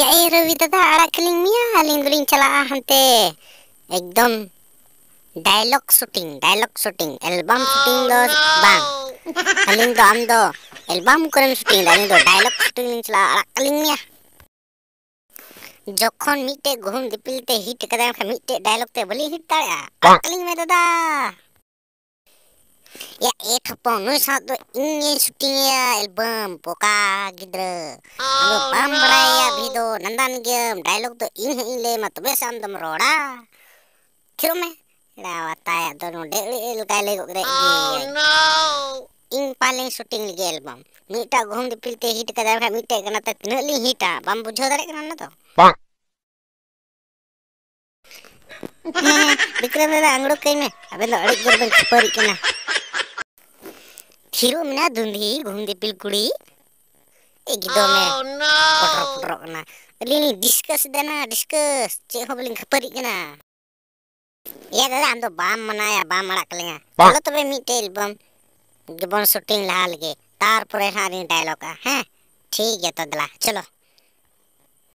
ᱭᱟ ᱮ ᱨᱚᱵᱤ ᱫᱟᱫᱟ ᱟᱲᱟᱜ ᱠᱟᱹᱞᱤᱧ ᱢᱮᱭᱟ ᱟᱹᱞᱤᱧ ᱫᱚᱞᱤᱧ ᱪᱟᱞᱟᱜᱼᱟ ᱦᱟᱱᱛᱮ ᱮᱠᱫᱚᱢ dialogue shooting dialogue shooting album shooting ᱫᱚ ᱵᱟᱝ ᱟᱹᱞᱤᱧ ᱫᱚ ᱟᱢ ᱫᱚ एल्बम करें शूटिंग दाली दो डायलॉग शूटिंग लिंग चला आड़ा कलिंग या जोखोन मिटे घूम दिपिलते हिट करें खा मिटे डायलॉग ते भले हिट दाड़ा कलिंग में दादा 191 syutingnya album poka gidra alo bam baraya bido nandan gem dialog to in hin le ma tobe sam dam roda kiro me la wataya dono de el kale go gre oh no इन पाले shooting लगे album मिटा घूम दे पिलते hit कदा खा मिटे कना त तिन ली हिटा बम बुझो दरे कना ना तो विक्रम दादा अंगड़ो कई में अबे लड़क गुरबन छपरी कना हिरो मिना धुंधी घुंधी पिलकुड़ी एक दो में oh, पटरो पटरो करना लेकिन डिस्कस देना डिस्कस चेहरों पे लिंग परी करना ये तो हम तो बाम मनाया बाम मरा कलेंगा चलो तो भाई मीट एल्बम जबान सुटिंग लाल के तार पुरे सारी डायलॉग का हैं ठीक है तो दिला चलो